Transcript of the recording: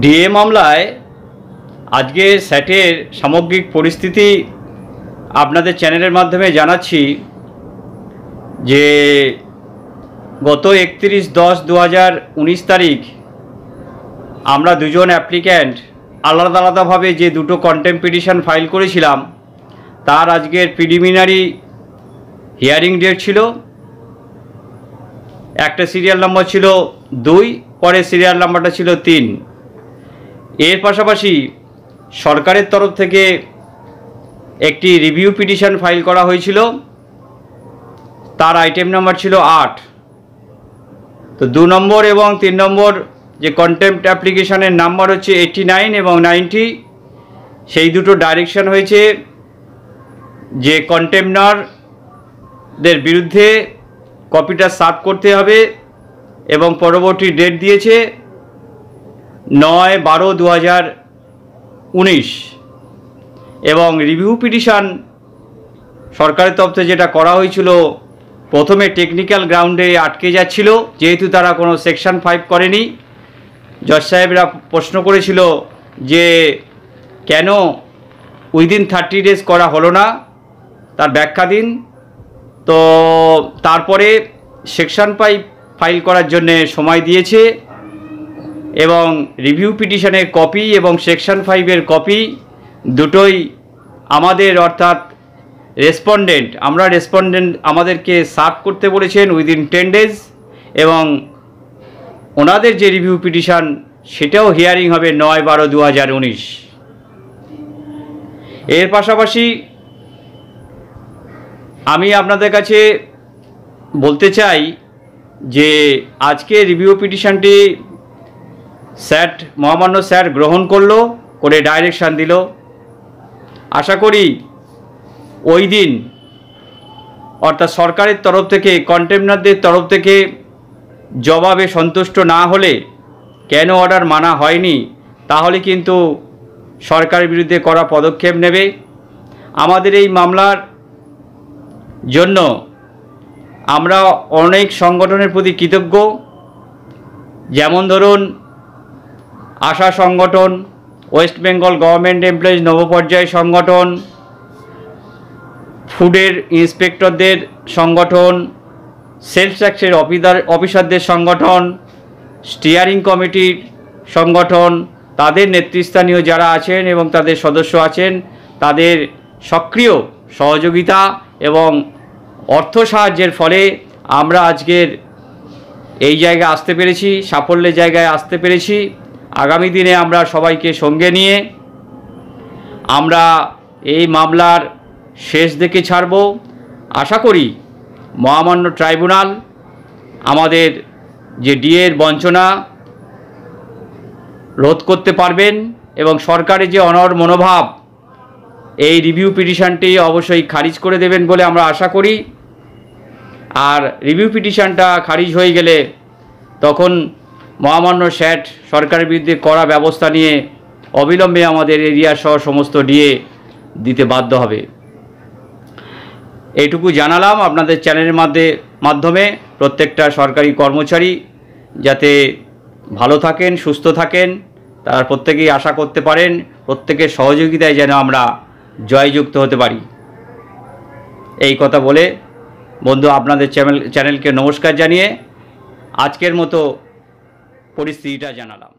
DA মামলায় আজকে স্যাটের সামগ্রিক পরিস্থিতি আপনাদের চ্যানেলের মাধ্যমে জানাচ্ছি যে গত একত্রিশ দশ দু তারিখ আমরা দুজন অ্যাপ্লিক্যান্ট আলাদা আলাদাভাবে যে দুটো কন্টেম পিটিশন ফাইল করেছিলাম তার আজকের প্রিলিমিনারি হিয়ারিং ডেট ছিল একটা সিরিয়াল নম্বর ছিল দুই পরের সিরিয়াল নাম্বারটা ছিল তিন এর পাশাপাশি সরকারের তরফ থেকে একটি রিভিউ পিটিশন ফাইল করা হয়েছিল তার আইটেম নাম্বার ছিল আট তো দু নম্বর এবং তিন নম্বর যে কন্টেম্পট অ্যাপ্লিকেশনের নাম্বার হচ্ছে এইটটি নাইন এবং নাইনটি সেই দুটো ডাইরেকশন হয়েছে যে কন্টেমনারদের বিরুদ্ধে কপিটা সার্ভ করতে হবে এবং পরবর্তী ডেট দিয়েছে নয় বারো দু হাজার উনিশ এবং রিভিউ পিটিশান সরকারের থেকে যেটা করা হয়েছিল প্রথমে টেকনিক্যাল গ্রাউন্ডে আটকে যাচ্ছিল যেহেতু তারা কোনো সেকশন ফাইভ করেনি জজ সাহেবরা প্রশ্ন করেছিল যে কেন উইদিন থার্টি ডেজ করা হলো না তার ব্যাখ্যা দিন তো তারপরে সেকশন ফাইভ ফাইল করার জন্যে সময় দিয়েছে এবং রিভিউ পিটিশনের কপি এবং সেকশন ফাইভের কপি দুটোই আমাদের অর্থাৎ রেসপন্ডেন্ট আমরা রেসপন্ডেন্ট আমাদেরকে সার্ভ করতে বলেছেন উইদিন টেন ডেজ এবং ওনাদের যে রিভিউ পিটিশন সেটাও হিয়ারিং হবে নয় বারো দু হাজার উনিশ এর পাশাপাশি আমি আপনাদের কাছে বলতে চাই যে আজকে রিভিউ পিটিশানটি স্যার মহামান্য স্যার গ্রহণ করলো করে ডাইরেকশান দিল আশা করি ওই দিন অর্থাৎ সরকারের তরফ থেকে কন্টেমনারদের তরফ থেকে জবাবে সন্তুষ্ট না হলে কেন অর্ডার মানা হয়নি তাহলে কিন্তু সরকারের বিরুদ্ধে করা পদক্ষেপ নেবে আমাদের এই মামলার জন্য আমরা অনেক সংগঠনের প্রতি কৃতজ্ঞ যেমন ধরুন আশা সংগঠন ওয়েস্ট বেঙ্গল গভর্নমেন্ট এমপ্লয়িজ নবপর্যায় সংগঠন ফুডের ইন্সপেক্টরদের সংগঠন সেলস ট্যাক্সের অফিদার অফিসারদের সংগঠন স্টিয়ারিং কমিটির সংগঠন তাদের নেতৃস্থানীয় যারা আছেন এবং তাদের সদস্য আছেন তাদের সক্রিয় সহযোগিতা এবং অর্থ সাহায্যের ফলে আমরা আজকের এই জায়গায় আসতে পেরেছি সাফল্যের জায়গায় আসতে পেরেছি আগামী দিনে আমরা সবাইকে সঙ্গে নিয়ে আমরা এই মামলার শেষ দেখে ছাড়ব আশা করি মহামান্য ট্রাইব্যুনাল আমাদের যে ডিএর বঞ্চনা রোধ করতে পারবেন এবং সরকারের যে অনর মনোভাব এই রিভিউ পিটিশানটি অবশ্যই খারিজ করে দেবেন বলে আমরা আশা করি আর রিভিউ পিটিশানটা খারিজ হয়ে গেলে তখন মহামান্য স্যাট সরকারের বিরুদ্ধে কড়া ব্যবস্থা নিয়ে অবিলম্বে আমাদের এরিয়া সহ সমস্ত ডিএ দিতে বাধ্য হবে এইটুকু জানালাম আপনাদের চ্যানেলের মধ্যে মাধ্যমে প্রত্যেকটা সরকারি কর্মচারী যাতে ভালো থাকেন সুস্থ থাকেন তারা প্রত্যেকেই আশা করতে পারেন প্রত্যেকের সহযোগিতায় যেন আমরা জয়যুক্ত হতে পারি এই কথা বলে বন্ধু আপনাদের চ্যানেল চ্যানেলকে নমস্কার জানিয়ে আজকের মতো পরিস্থিতিটা জানালাম